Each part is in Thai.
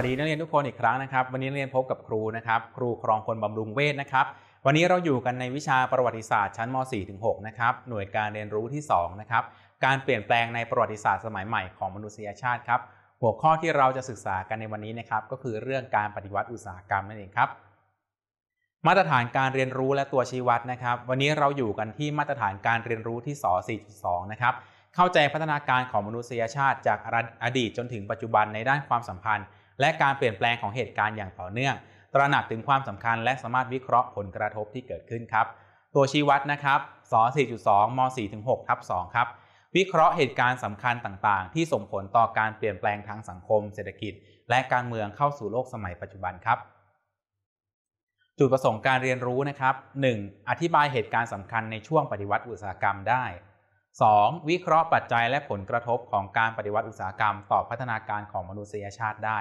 วัสดีนักเรียนทุกคนอีกครั้งนะครับ วันนี้นักเรียนพบกับครูนะครับ ครูครองคนบำรุงเวทนะครับ วันนี้เราอยู่กันในวิชาประวัติศาสตร์ชั้นม .4-6 นะครับหน่วยการเรียนรู้ที่2นะครับการเปลี่ยนแปลงในประวัติศาสตร์สมัยใหม่ของมนุษยชาติครับหัวข้อที่เราจะศึกษากันในวันนี้นะครับก็คือเรื่องการปฏิวัติอุตสาหกรรมนั่นเองครับมาตรฐานการเรียนรู้และตัวชี้วัดนะครับวันนี้เราอยู่กันที่มาตรฐานการเรียนรู้ที่ส 4.2 นะครับเข้าใจพัฒนาการของมนุษยชาติ จากอดีตจนถึงปัจจุบันในด้านความสัมพันธ์และการเปลี่ยนแปลงของเหตุการณ์อย่างต่อเนื่อง ตระหนักถึงความสำคัญและสามารถวิเคราะห์ผลกระทบที่เกิดขึ้นครับ ตัวชี้วัดนะครับส4.2ม4-6ทับ2ครับ วิเคราะห์เหตุการณ์สำคัญต่างๆ ที่ส่งผลต่อการเปลี่ยนแปลงทางสังคม เศรษฐกิจ และการเมืองเข้าสู่โลกสมัยปัจจุบันครับ จุดประสงค์การเรียนรู้นะครับ 1. อธิบายเหตุการณ์สำคัญในช่วงปฏิวัติอุตสาหกรรมได้ 2. วิเคราะห์ปัจจัยและผลกระทบของการปฏิวัติอุตสาหกรรม ต่อพัฒนาการของมนุษยชาติได้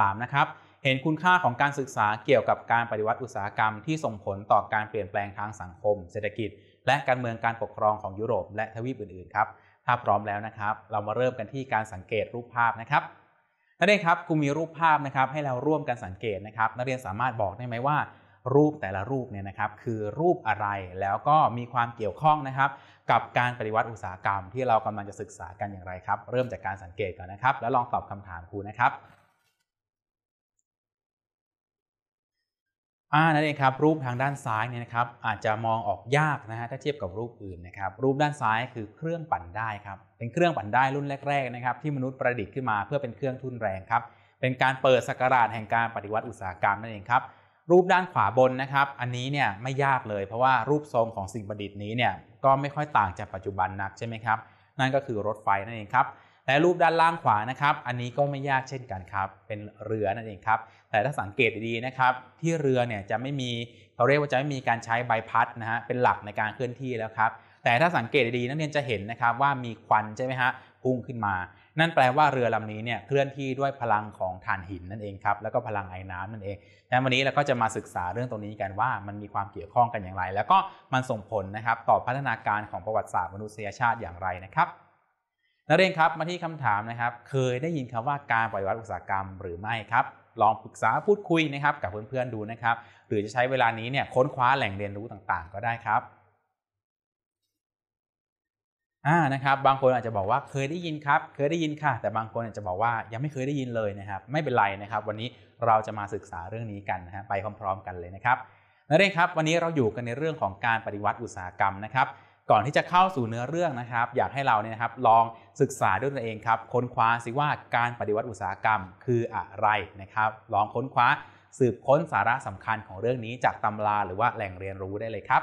3. นะครับ เห็นคุณค่าของการศึกษาเกี่ยวกับการปฏิวัติอุตสาหกรรมที่ส่งผลต่อการเปลี่ยนแปลงทางสังคม เศรษฐกิจ และการเมืองการปกครองของยุโรปและทวีปอื่นๆ ครับ ถ้าพร้อมแล้วนะครับ เรามาเริ่มกันที่การสังเกตรูปภาพนะครับ นักเรียนครับ ครูมีรูปภาพนะครับให้เราร่วมกันสังเกตนะครับ นักเรียนสามารถบอกได้ไหมว่า รูปแต่ละรูปเนี่ยนะครับ คือรูปอะไร แล้วก็มีความเกี่ยวข้องนะครับกับการปฏิวัติอุตสาหกรรม ที่เรากำลังจะศึกษากันอย่างไรครับ เริ่มจากการสังเกตก่อนนะครับ แล้วลองตอบคำถามครูนะครับอ่านั่นเองครับรูปทางด้านซ้ายเนี่ยนะครับอาจจะมองออกยากนะฮะถ้าเทียบกับรูปอื่นนะครับรูปด้านซ้ายคือเครื่องปั่นได้ครับเป็นเครื่องปั่นได้รุ่นแรกๆนะครับที่มนุษย์ประดิษฐ์ขึ้นมาเพื่อเป็นเครื่องทุนแรงครับเป็นการเปิดสกราชแห่งการปฏิวัติอุตสาหกรรมนั่นเองครับรูปด้านขวาบนนะครับอันนี้เนี่ยไม่ยากเลย เพราะว่ารูปทรงของสิ่งประดิษฐ์นี้เนี่ยก็ไม่ค่อยต่างจากปัจจุบันนักใช่ไหมครับนั่นก็คือรถไฟนั่นเองครับและรูปด้านล่างขวานะครับอันนี้ก็ไม่ยากเช่นกันครับ เป็นเรือนั่นเองครับ แต่ถ้าสังเกตดีๆนะครับ ที่เรือเนี่ยจะไม่มีเขาเรียกว่าจะไม่มีการใช้ใบพัดนะฮะเป็นหลักในการเคลื่อนที่แล้วครับ แต่ถ้าสังเกตดีๆนักเรียนจะเห็นนะครับว่ามีควันใช่ไหมฮะพุ่งขึ้นมา นั่นแปลว่าเรือลำนี้เนี่ยเคลื่อนที่ด้วยพลังของถ่านหินนั่นเองครับแล้วก็พลังไอ้น้ำนั่นเองดังนั้นวันนี้เราก็จะมาศึกษาเรื่องตรงนี้กันว่ามันมีความเกี่ยวข้องกันอย่างไร แล้วก็มันส่งผลนะครับ ต่อพัฒนาการของประวัติศาสตร์มนุษยชาติอย่างไรนะครับนักเรียนครับมาที่คำถามนะครับ เคยได้ยินคำว่าการปฏิวัติอุตสาหกรรมหรือไม่ครับ ลองปรึกษาพูดคุยนะครับ กับเพื่อนๆดูนะครับ หรือจะใช้เวลานี้เนี่ยค้นคว้าแหล่งเรียนรู้ต่างๆ ก็ได้ครับอ่านะครับบางคนอาจจะบอกว่าเคยได้ยินครับ เคยได้ยินค่ะ แต่บางคนอาจจะบอกว่ายังไม่เคยได้ยินเลยนะครับ ไม่เป็นไรนะครับ วันนี้เราจะมาศึกษาเรื่องนี้กันนะฮะไปพร้อมๆกันเลยนะครับนักเรียนครับวันนี้เราอยู่กันในเรื่องของการปฏิวัติอุตสาหกรรมนะครับก่อนที่จะเข้าสู่เนื้อเรื่องนะครับ อยากให้เราเนี่ยนะครับลองศึกษาด้วยตัวเองครับ ค้นคว้าสิว่าการปฏิวัติอุตสาหกรรมคืออะไรนะครับ ลองค้นคว้าสืบค้นสาระสำคัญของเรื่องนี้จากตำราหรือว่าแหล่งเรียนรู้ได้เลยครับ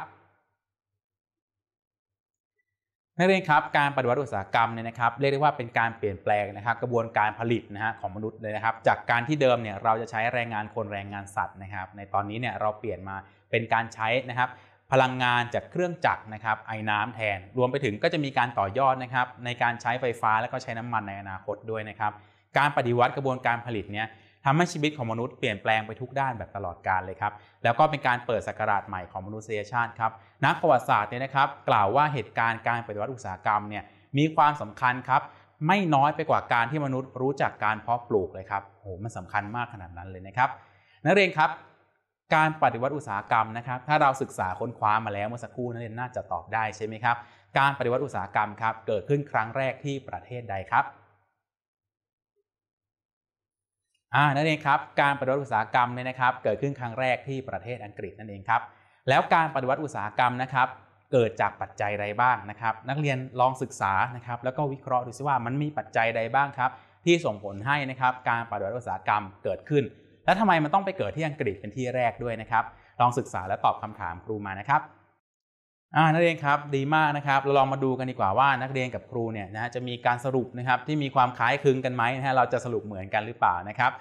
นักเรียนครับการปฏิวัติอุตสาหกรรมเนี่ยนะครับเรียกได้ว่าเป็นการเปลี่ยนแปลงนะครับ กระบวนการผลิตนะฮะของมนุษย์เลยนะครับ จากการที่เดิมเนี่ยเราจะใช้แรงงานคนแรงงานสัตว์นะครับ ในตอนนี้เนี่ยเราเปลี่ยนมาเป็นการใช้นะครับพลังงานจากเครื่องจักรนะครับไอ้น้ำแทนรวมไปถึงก็จะมีการต่อยอดนะครับ ในการใช้ไฟฟ้าและก็ใช้น้ำมันในอนาคตด้วยนะครับ การปฏิวัติกระบวนการผลิตเนี่ยทำให้ชีวิตของมนุษย์เปลี่ยนแปลงไปทุกด้านแบบตลอดกาลเลยครับแล้วก็เป็นการเปิดสกราชใหม่ของมนุษยชาติครับนักประวัติศาสตร์เนี่ยนะครับกล่าวว่าเหตุการณ์การปฏิวัติอุตสาหกรรมเนี่ยมีความสำคัญครับไม่น้อยไปกว่าการที่มนุษย์รู้จักการเพาะปลูกเลยครับโหมันสำคัญมากขนาดนั้นเลยนะครับนักเรียนครับการปฏิวัติอุตสาหกรรมนะครับ ถ้าเราศึกษาค้นคว้ามาแล้วเมื่อสักครู่นักเรียนน่าจะตอบได้ใช่ไหมครับ การปฏิวัติอุตสาหกรรมครับ เกิดขึ้นครั้งแรกที่ประเทศใดครับ อ่า นั่นเองครับ การปฏิวัติอุตสาหกรรมเนี่ยนะครับ เกิดขึ้นครั้งแรกที่ประเทศอังกฤษนั่นเองครับ แล้วการปฏิวัติอุตสาหกรรมนะครับ เกิดจากปัจจัยใดบ้างนะครับ นักเรียนลองศึกษานะครับ แล้วก็วิเคราะห์ดูซิว่ามันมีปัจจัยใดบ้างครับ ที่ส่งผลให้นะครับ การปฏิวัติอุตสาหกรรมเกิดขึ้นแล้วทำไม มัน ต้องไปเกิดที่อังกฤษเป็นที่แรกด้วยนะครับ ลองศึกษาและตอบคำถามครูมานะครับนักเรียนครับดีมากนะครับ เราลองมาดูกันดี กว่า ว่า นักเรียนกับครูเนี่ยนะฮะจะมีการสรุปนะครับที่มีความคล้ายคลึงกันไหมนะฮะเราจะสรุปเหมือนกันหรือ เปล่านะครับ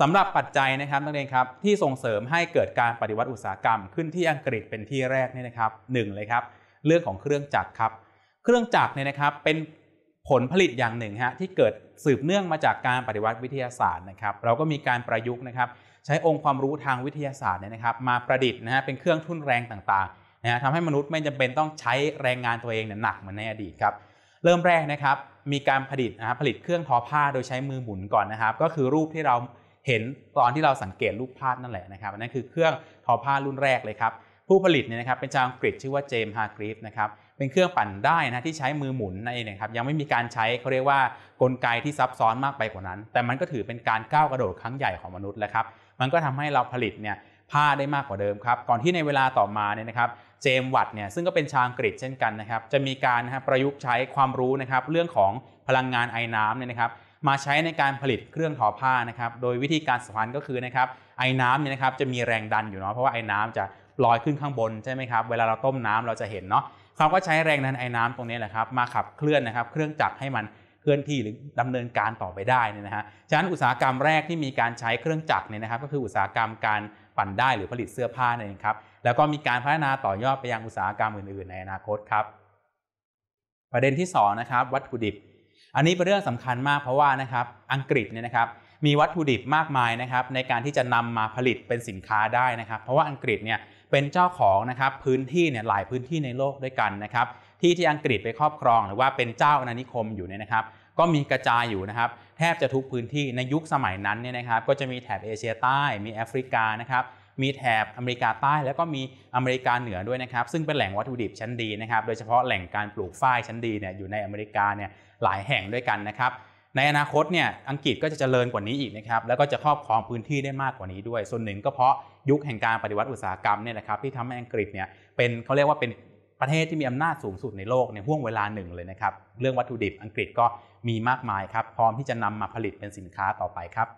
สำหรับปัจจัยนะครับนักเรียนครับที่ส่งเสริมให้เกิดการปฏิวัติอุตสาหกรรมขึ้นที่อังกฤษเป็นที่แรกนี่นะครับหนึ่งเลยครับ เรื่องของเครื่องจักรครับ เครื่องจักรเนี่ยนะครับเป็นผลผลิตอย่างหนึ่งฮะที่เกิดสืบเนื่องมาจากการปฏิวัติวิทยาศาสตร์นะครับ เราก็มีการประยุกต์นะครับ ใช้องค์ความรู้ทางวิทยาศาสตร์เนี่ยนะครับ มาประดิษฐ์นะฮะเป็นเครื่องทุ่นแรงต่างๆนะฮะทำให้มนุษย์ไม่จำเป็นต้องใช้แรงงานตัวเองเนี่ยหนักเหมือนในอดีตครับเริ่มแรกนะครับมีการผลิตนะผลิตเครื่องทอผ้าโดยใช้มือหมุนก่อนนะครับ ก็คือรูปที่เราเห็นตอนที่เราสังเกตรูปภาพนั่นแหละนะครับนั่นคือเครื่องทอผ้ารุ่นแรกเลยครับผู้ผลิตเนี่ยนะครับเป็นชาวอังกฤษชื่อว่าเจมส์ฮาร์กรีฟนะครับเป็นเครื่องปั่นได้นะที่ใช้มือหมุนนั่นเองครับยังไม่มีการใช้เขาเรียกว่ากลไกที่ซับซ้อนมากไปกว่านั้น แต่มันก็ถือเป็นการก้าวกระโดดครั้งใหญ่ของมนุษย์แล้วครับมันก็ทำให้เราผลิตเนี่ยผ้าได้มากกว่าเดิมครับ ก่อนที่ในเวลาต่อมาเนี่ยนะครับเจมวัตเนี่ยซึ่งก็เป็นชาวอังกฤษเช่นกันนะครับจะมีการนะครับประยุกต์ใช้ความรู้นะครับ เรื่องของพลังงานไอ้น้ำเนี่ยนะครับ มาใช้ในการผลิตเครื่องทอผ้านะครับโดยวิธีการสัมพันธ์ก็คือนะครับไอ้น้ำเนี่ยนะครับจะมีแรงดันอยู่เนาะเพราะว่าไอ้น้ำจะลอยขึ้นข้างบนใช่ไหมครับเวลาเราต้มน้ำเราจะเห็นเนาะเขาก็ใช้แรงนันไอ้น้ำตรงนี้แหละครับ มาขับเคลื่อนนะครับเครื่องจักรให้มันเคลื่อนที่หรือดำเนินการต่อไปได้นี่นะฮะฉะนั้นอุตสาหกรรมแรกที่มีการใช้เครื่องจักรเนี่ยนะครับ ก็คืออุตสาหกรรมการปั่นได้หรือผลิตเสื้อผ้าเนี่ยครับ แล้วก็มีการพัฒนาต่อยอดไปยังอุตสาหกรรมอื่น ๆในอนาคตครับ ประเด็นที่2นะครับวัตถุดิบ อันนี้เป็นเรื่องสำคัญมากเพราะว่านะครับอังกฤษเนี่ยนะครับมีวัตถุดิบมากมายนะครับในการที่จะนำมาผลิตเป็นสินค้าได้นะครับเพราะว่าอังกฤษเนี่ยเป็นเจ้าของนะครับพื้นที่เนี่ยหลายพื้นที่ในโลกด้วยกันนะครับที่ที่อังกฤษไปครอบครอง หรือว่าเป็นเจ้าอาณานิคมอยู่เนี่ยนะครับ ก็มีกระจายอยู่นะครับแทบจะทุกพื้นที่ในยุคสมัยนั้นเนี่ยนะครับ ก็จะมีแถบเอเชียใต้ มีแอฟริกานะครับมีแถบอเมริกาใต้แล้วก็มีอเมริกาเหนือด้วยนะครับ ซึ่งเป็นแหล่งวัตถุดิบชั้นดีนะครับโดยเฉพาะแหล่งการปลูกฝ้ายชั้นดีเนี่ยอยู่ในอเมริกาเนี่ยหลายแห่งด้วยกันนะครับในอนาคตเนี่ยอังกฤษก็จะเจริญกว่านี้อีกนะครับ แล้วก็จะครอบครองพื้นที่ได้มากกว่านี้ด้วยส่วนหนึ่งก็เพราะยุคแห่งการปฏิวัติอุตสาหกรรมเนี่ยนะครับ ที่ทำให้อังกฤษเนี่ยเป็นเขาเรียกว่าเป็นประเทศที่มีอำนาจสูงสุดในโลกในห่วงเวลาหนึ่งเลยนะครับ เรื่องวัตถุดิบอังกฤษก็มีมากมายครับ พร้อมที่จะนำมาผลิตเป็นสินค้าต่อไปครับ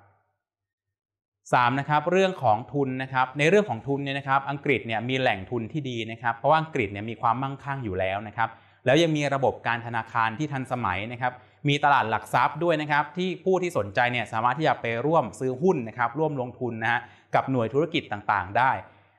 3นะครับ เรื่องของทุนนะครับในเรื่องของทุนเนี่ยนะครับอังกฤษเนี่ยมีแหล่งทุนที่ดีนะครับเพราะว่าอังกฤษเนี่ยมีความมั่งคั่งอยู่แล้วนะครับ แล้วยังมีระบบการธนาคารที่ทันสมัยนะครับมีตลาดหลักทรัพย์ด้วยนะครับที่ผู้ที่สนใจเนี่ยสามารถที่จะไปร่วมซื้อหุ้นนะครับร่วมลงทุนนะฮะกับหน่วยธุรกิจต่างๆ ได้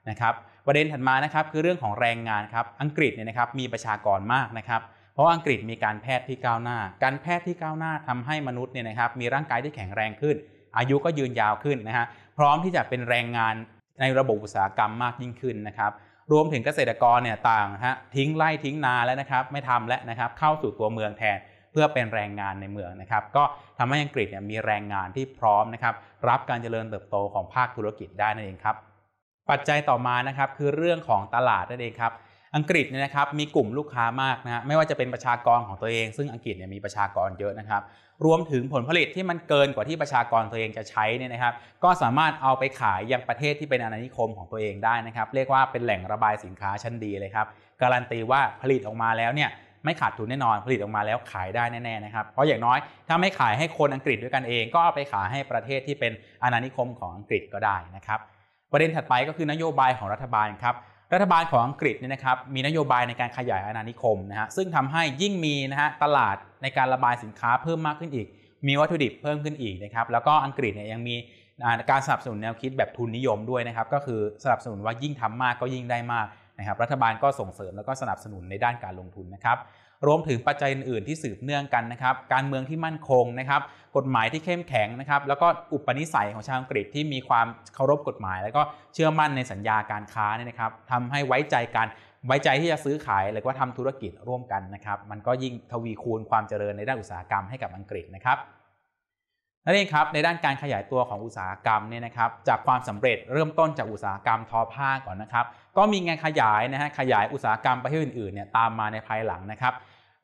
นะครับประเด็นถัดมานะครับคือเรื่องของแรงงานครับอังกฤษเนี่ยนะครับมีประชากรมากนะครับเพราะอังกฤษมีการแพทย์ที่ก้าวหน้า การแพทย์ที่ก้าวหน้าทำให้มนุษย์เนี่ยนะครับมีร่างกายที่แข็งแรงขึ้น อายุก็ยืนยาวขึ้นนะฮะพร้อมที่จะเป็นแรงงานในระบบอุตสาหกรรมมากยิ่งขึ้นนะครับรวมถึงเกษตรกรเนี่ยต่างฮะทิ้งไร่ทิ้งนาแล้วนะครับไม่ทำแล้วนะครับเข้าสู่ตัวเมืองแทนเพื่อเป็นแรงงานในเมืองนะครับ ก็ทำให้อังกฤษเนี่ยมีแรงงานที่พร้อมนะครับรับการเจริญเติบโตของภาคธุรกิจได้นั่นเองครับ ปัจจัยต่อมานะครับคือเรื่องของตลาดนั่นเองครับอังกฤษเนี่ยนะครับมีกลุ่มลูกค้ามากนะไม่ว่าจะเป็นประชากรของตัวเอง ซึ่งอังกฤษเนี่ยมีประชากรเยอะนะครับ รวมถึงผลผลิตที่มันเกินกว่าที่ประชากรตัวเองจะใช้เนี่ยนะครับ ก็สามารถเอาไปขายยังประเทศที่เป็นอาณานิคมของตัวเองได้นะครับ เรียกว่าเป็นแหล่งระบายสินค้าชั้นดีเลยครับการันตีว่าผลิตออกมาแล้วเนี่ยไม่ขาดทุนแน่นอนผลิต ออกมาแล้วขายได้แน่ๆนะครับเพราะอย่างน้อยถ้าไม่ขายให้คนอังกฤษด้วยกันเองก็เอาไปขายให้ประเทศที่เป็นอาณานิคมของอังกฤษก็ได้นะครับประเด็นถัดไปก็คือนโยบายของรัฐบาลครับรัฐบาลของอังกฤษเนี่ยนะครับมีนโยบายในการขยายอาณานิคมนะฮะซึ่งทำให้ยิ่งมีนะฮะตลาดในการระบายสินค้าเพิ่มมากขึ้นอีก มีวัตถุดิบเพิ่มขึ้นอีกนะครับแล้วก็อังกฤษเนี่ยยังมีการสนับสนุนแนวคิดแบบทุนนิยมด้วยนะครับก็คือสนับสนุนว่ายิ่งทำมากก็ยิ่งได้มากนะครับรัฐบาลก็ส่งเสริมแล้วก็สนับสนุนในด้านการลงทุนนะครับ รวมถึงปัจจัยอื่น ๆ ที่สืบเนื่องกันนะครับ การเมืองที่มั่นคงนะครับ กฎหมายที่เข้มแข็งนะครับ แล้วก็อุปนิสัยของชาวอังกฤษที่มีความเคารพกฎหมาย แล้วก็เชื่อมั่นในสัญญาการค้าเนี่ยนะครับทำให้ไว้ใจกันไว้ใจที่จะซื้อขายหรือว่าทำธุรกิจร่วมกันนะครับ มันก็ยิ่งทวีคูณความเจริญในด้านอุตสาหกรรมให้กับอังกฤษนะครับนั่นเองครับในด้านการขยายตัวของอุตสาหกรรมเนี่ยนะครับจากความสำเร็จเริ่มต้นจากอุตสาหกรรมทอผ้าก่อนนะครับ ก็มีงานขยายนะฮะขยายอุตสาหกรรมไปที่อื่นๆเนี่ยตามมาในภายหลังนะครับ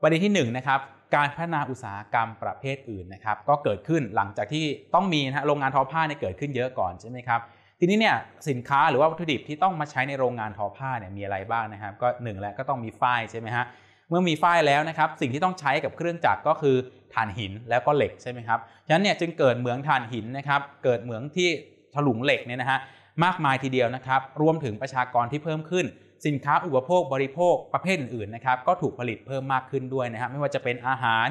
ประเด็นที่1นะครับการพัฒนาอุตสาหกรรมประเภทอื่นนะครับก็เกิดขึ้นหลังจากที่ต้องมีนะฮะโรงงานทอผ้าเนี่ยเกิดขึ้นเยอะก่อนใช่ไหมครับทีนี้เนี่ยสินค้าหรือว่าวัตถุดิบที่ต้องมาใช้ในโรงงานทอผ้าเนี่ยมีอะไรบ้างนะครับ ก็ 1 แลละก็ต้องมีฝ้ายใช่ไหมฮะเมื่อมีฝ้ายแล้วนะครับ สิ่งที่ต้องใช้กับเครื่องจักรก็คือถ่านหินแล้วก็เหล็กใช่ไหมครับฉะนั้นเนี่ยจึงเกิดเหมืองถ่านหินนะครับ เกิดเหมืองที่ถลุงเหล็กเนี่ยนะฮะมากมายทีเดียวนะครับ รวมถึงประชากรที่เพิ่มขึ้น สินค้าอุปโภคบริโภค ประเภทอื่นๆนะครับ ก็ถูกผลิตเพิ่มมากขึ้นด้วยนะครับไม่ว่าจะเป็นอาหาร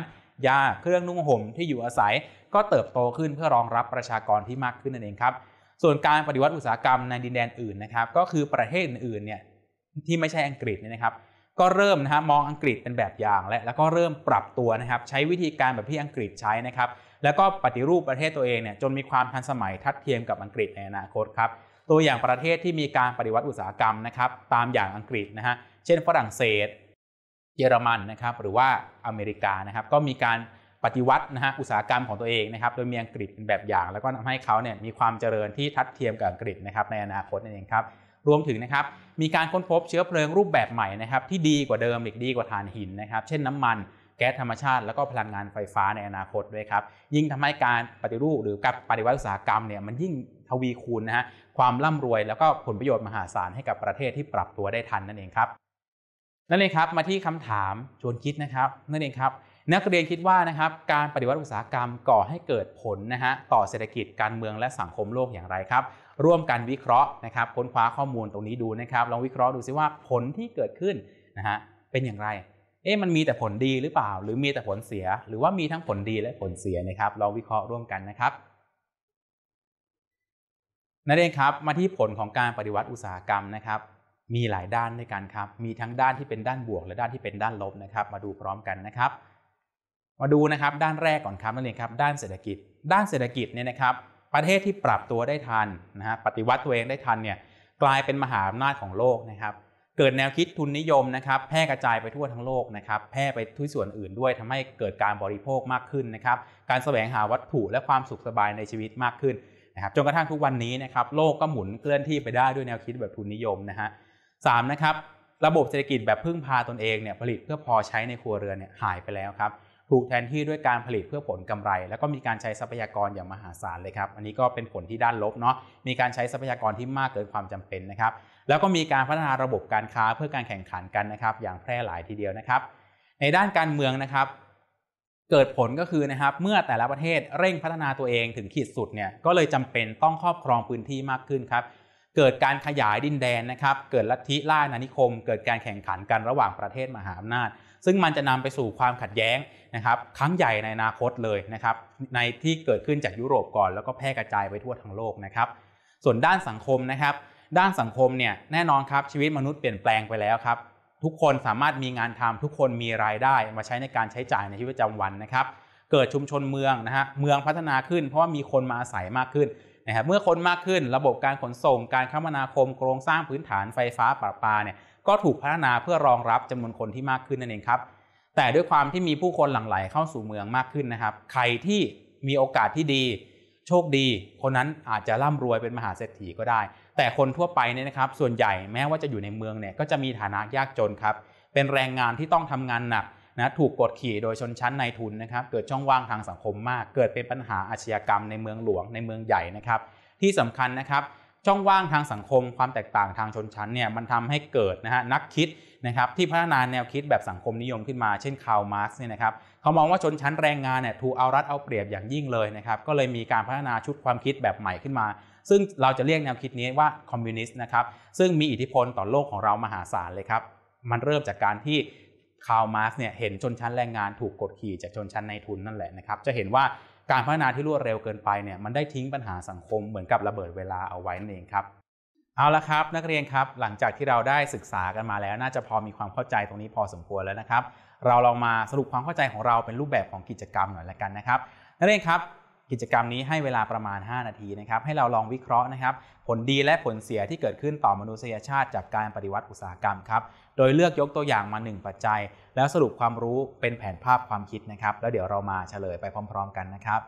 ยาเครื่องนุ่งห่มที่อยู่อาศัย ก็เติบโตขึ้นเพื่อรองรับประชากรที่มากขึ้นนั่นเองครับ ส่วนการปฏิวัติอุตสาหกรรมในดินแดนอื่นนะครับก็คือประเทศอื่นๆเนี่ยที่ไม่ใช่อังกฤษเนี่ยนะครับก็เริ่มนะฮะมองอังกฤษเป็นแบบอย่างและแล้วก็เริ่มปรับตัวนะครับใช้วิธีการแบบที่อังกฤษใช้นะครับ แล้วก็ปฏิรูปประเทศตัวเองเนี่ยจนมีความทันสมัยทัดเทียมกับอังกฤษในอนาคตครับตัวอย่างประเทศที่มีการปฏิวัติอุตสาหกรรมนะครับ ตามอย่างอังกฤษนะฮะเช่นฝรั่งเศส เยอรมันนะครับ หรือว่าอเมริกานะครับ ก็มีการปฏิวัตินะฮะอุตสาหกรรมของตัวเองนะครับ โดยมีอังกฤษเป็นแบบอย่าง แล้วก็ทำให้เขาเนี่ยมีความเจริญที่ทัดเทียมกับอังกฤษนะครับ ในอนาคตนั่นเองครับรวมถึงนะครับมีการค้นพบเชื้อเพลิงรูปแบบใหม่นะครับ ที่ดีกว่าเดิมอีกดีกว่าถ่านหินนะครับเช่นน้ำมันแก๊สธรรมชาติแล้วก็พลังงานไฟฟ้าในอนาคตด้วยครับยิ่งทำให้การปฏิรูปหรือกับปฏิวัติอุตสาหกรรมเนี่ยมันยิ่งทวีคูณนะฮะความร่ำรวยแล้วก็ผลประโยชน์มหาศาลให้กับประเทศที่ปรับตัวได้ทันนั่นเองครับนั่นเองครับมาที่คำถามชวนคิดนะครับนั่นเองครับนักเรียนคิดว่านะครับการปฏิวัติอุตสาหกรรมก่อให้เกิดผลนะฮะต่อเศรษฐกิจการเมืองและสังคมโลกอย่างไรครับร่วมกันวิเคราะห์นะครับค้นคว้าข้อมูลตรงนี้ดูนะครับ ลองวิเคราะห์ดูซิว่าผลที่เกิดขึ้นนะฮะเป็นอย่างไรเอ๊ะมันมีแต่ผลดีหรือเปล่า หรือมีแต่ผลเสียหรือว่ามีทั้งผลดีและผลเสียนะครับ ลองวิเคราะห์ร่วมกันนะครับนั่นเองครับมาที่ผลของการปฏิวัติอุตสาหกรรมนะครับ มีหลายด้านด้วยกันครับ มีทั้งด้านที่เป็นด้านบวก และด้านที่เป็นด้านลบนะครับ มาดูพร้อมกันนะครับ มาดูนะครับด้านแรกก่อนครับนั่นเองครับ ด้านเศรษฐกิจ ด้านเศรษฐกิจเนี่ยนะครับประเทศที่ปรับตัวได้ทันนะฮะปฏิวัติตัวเองได้ทันเนี่ยกลายเป็นมหาอำนาจของโลกนะครับเกิดแนวคิดทุนนิยมนะครับแพร่กระจายไปทั่วทั้งโลกนะครับแพร่ไปทุกส่วนอื่นด้วยทำให้เกิดการบริโภคมากขึ้นนะครับการแสวงหาวัตถุและความสุขสบายในชีวิตมากขึ้นนะครับจนกระทั่งทุกวันนี้นะครับโลกก็หมุนเคลื่อนที่ไปได้ด้วยแนวคิดแบบทุนนิยมนะฮะสามนะครับระบบเศรษฐกิจแบบพึ่งพาตนเองเนี่ยผลิตเพื่อพอใช้ในครัวเรือนเนี่ยหายไปแล้วครับูกแทนที่ด้วยการผลิตเพื่อผลกำไร แล้วก็มีการใช้ทรัพยากรอย่างมหาศาลเลยครับ อันนี้ก็เป็นผลที่ด้านลบเนาะมีการใช้ทรัพยากรที่มากเกินความจำเป็นนะครับ แล้วก็มีการพัฒนาระบบการค้าเพื่อการแข่งขันกันนะครับ อย่างแพร่หลายทีเดียวนะครับ ในด้านการเมืองนะครับ เกิดผลก็คือนะครับเมื่อแต่ละประเทศ เร่งพัฒนาตัวเองถึงขีดสุดเนี่ยก็เลยจำเป็นต้องครอบครองพื้นที่มากขึ้นครับ เกิดการขยายดินแดนนะครับ เกิดลัทธิล่านานิคม เกิดการแข่งขันกันระหว่างประเทศมหาอำนาจซึ่งมันจะนำไปสู่ความขัดแย้งนะครับ ครั้งใหญ่ในอนาคตเลยนะครับ ในที่เกิดขึ้นจากยุโรปก่อนแล้วก็แพร่กระจายไปทั่วทั้งโลกนะครับ ส่วนด้านสังคมนะครับ ด้านสังคมเนี่ยแน่นอนครับ ชีวิตมนุษย์เปลี่ยนแปลงไปแล้วครับ ทุกคนสามารถมีงานทำทุกคนมีรายได้ มาใช้ในการใช้จ่ายในชีวิตประจำวันนะครับ เกิดชุมชนเมืองนะฮะเมืองพัฒนาขึ้น เพราะว่ามีคนมาอาศัยมากขึ้นนะครับเมื่อคนมากขึ้น ระบบการขนส่ง การคมนาคม โครงสร้างพื้นฐานไฟฟ้าประปาเนี่ยก็ถูกพัฒนาเพื่อรองรับจำนวนคนที่มากขึ้นนั่นเองครับ แต่ด้วยความที่มีผู้คนหลั่งไหลเข้าสู่เมืองมากขึ้นนะครับ ใครที่มีโอกาสที่ดี โชคดี คนนั้นอาจจะร่ำรวยเป็นมหาเศรษฐีก็ได้ แต่คนทั่วไปเนี่ยนะครับ ส่วนใหญ่แม้ว่าจะอยู่ในเมืองเนี่ย ก็จะมีฐานะยากจนครับ เป็นแรงงานที่ต้องทำงานหนักนะ ถูกกดขี่โดยชนชั้นนายทุนนะครับ เกิดช่องว่างทางสังคมมาก เกิดเป็นปัญหาอาชญากรรม ในเมืองหลวงในเมืองใหญ่นะครับ ที่สำคัญนะครับช่องว่างทางสังคมความแตกต่างทางชนชั้นเนี่ยมันทำให้เกิดนะฮะนักคิดนะครับที่พัฒนาแนวคิดแบบสังคมนิยมขึ้นมาเช่นคาร์มาร์กเนี่ยนะครับเขามองว่าชนชั้นแรงงานเนี่ยถูกเอารัดเอาเปรียบอย่างยิ่งเลยนะครับก็เลยมีการพัฒนาชุดความคิดแบบใหม่ขึ้นมา ซึ่งเราจะเรียกแนวคิดนี้ว่าคอมมิวนิสต์นะครับซึ่งมีอิทธิพลต่อโลกของเรามหาศาลเลยครับมันเริ่มจากการที่คาร์มาร์กเนี่ยเห็นชนชั้นแรงงานถูกกดขี่จากชนชั้นในทุนนั่นแหละนะครับจะเห็นว่าการพัฒนาที่รวดเร็วเกินไปเนี่ยมันได้ทิ้งปัญหาสังคมเหมือนกับระเบิดเวลาเอาไว้นั่นเองครับเอาละครับ นักเรียนครับ หลังจากที่เราได้ศึกษากันมาแล้ว น่าจะพอมีความเข้าใจตรงนี้พอสมควรแล้วนะครับ เราลองมาสรุปความเข้าใจของเราเป็นรูปแบบของกิจกรรมหน่อยละกันนะครับ นักเรียนครับกิจกรรมนี้ให้เวลาประมาณ 5 นาทีนะครับให้เราลองวิเคราะห์นะครับ ผลดีและผลเสียที่เกิดขึ้นต่อมนุษยชาติ จากการปฏิวัติอุตสาหกรรมครับโดยเลือกยกตัวอย่างมา 1 ปัจจัย แล้วสรุปความรู้เป็นแผนภาพความคิดนะครับ แล้วเดี๋ยวเรามาเฉลยไปพร้อม ๆ กันนะครับ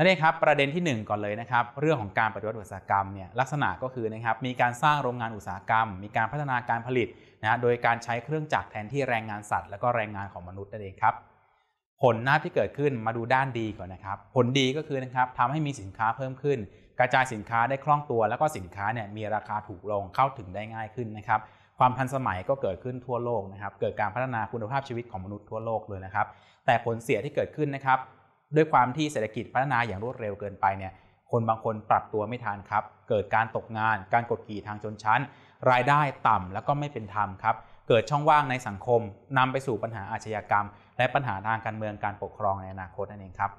นั่นเองครับประเด็นที่ 1 ก่อนเลยนะครับ เรื่องของการปฏิวัติอุตสาหกรรมเนี่ยลักษณะก็คือนะครับมีการสร้างโรงงานอุตสาหกรรม มีการพัฒนาการผลิตนะโดยการใช้เครื่องจักรแทนที่แรงงานสัตว์ และก็แรงงานของมนุษย์นั่นเองครับผลนาที่เกิดขึ้นมาดูด้านดีก่อนนะครับผลดีก็คือนะครับทำให้มีสินค้าเพิ่มขึ้น กระจายสินค้าได้คล่องตัว แล้วก็สินค้าเนี่ยมีราคาถูกลงเข้าถึงได้ง่ายขึ้นนะครับ ความทันสมัยก็เกิดขึ้นทั่วโลกนะครับเกิดการพัฒนาคุณภาพชีวิตของมนุษย์ทั่วโลกเลยนะครับแต่ผลเสียที่เกิดขึ้นนะครับ ด้วยความที่เศรษฐกิจพัฒนาอย่างรวดเร็วเกินไปเนี่ยคนบางคนปรับตัวไม่ทันครับ เกิดการตกงาน การกดขี่ทางชนชั้น รายได้ต่ำแล้วก็ไม่เป็นธรรมครับเกิดช่องว่างในสังคม นำไปสู่ปัญหาอาชญากรรมและปัญหาทางการเมืองการปกครองในอนาคตนั่นเองครับ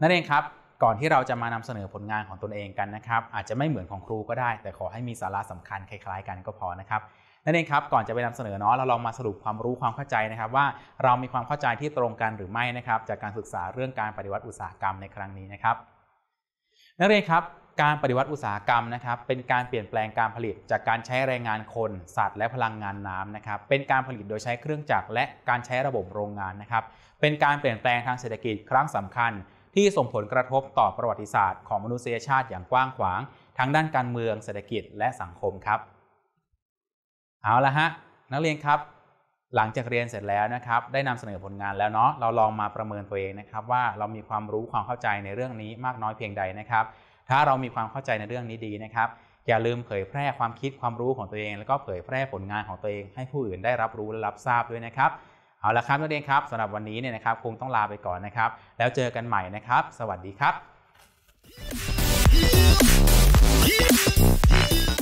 นั่นเองครับ ก่อนที่เราจะมานำเสนอผลงานของตนเองกันนะครับ อาจจะไม่เหมือนของครูก็ได้ แต่ขอให้มีสาระสำคัญ คล้ายๆ กันก็พอนะครับ นั่นเองครับ ก่อนจะไปนำเสนอเนาะ เราลองมาสรุปความรู้ความเข้าใจนะครับ ว่าเรามีความเข้าใจที่ตรงกันหรือไม่นะครับ จากการศึกษาเรื่องการปฏิวัติอุตสาหกรรมในครั้งนี้นะครับ นักเรียนครับการปฏิวัติอุตสาหกรรมนะครับเป็นการเปลี่ยนแปลงการผลิตจากการใช้แรงงานคนสัตว์ และพลังงานน้ำนะครับ เป็นการผลิตโดยใช้เครื่องจักรและการใช้ระบบโรงงานนะครับ เป็นการเปลี่ยนแปลงทางเศรษฐกิจครั้งสำคัญ ที่ส่งผลกระทบต่อประวัติศาสตร์ของมนุษยชาติอย่างกว้างขวางทั้งด้านการเมืองเศรษฐกิจและสังคมครับเอาละฮะนักเรียนครับ หลังจากเรียนเสร็จแล้วนะครับ ได้นำเสนอผลงานแล้วเนาะเราลองมาประเมินตัวเองนะครับ ว่าเรามีความรู้ความเข้าใจในเรื่องนี้มากน้อยเพียงใดนะครับถ้าเรามีความเข้าใจในเรื่องนี้ดีนะครับ อย่าลืมเผยแพร่ความคิดความรู้ของตัวเอง แล้วก็เผยแพร่ผลงานของตัวเองให้ผู้อื่นได้รับรู้และรับทราบด้วยนะครับเอาละครับนักเรียนครับสำหรับวันนี้เนี่ยนะครับ คงต้องลาไปก่อนนะครับแล้วเจอกันใหม่นะครับสวัสดีครับ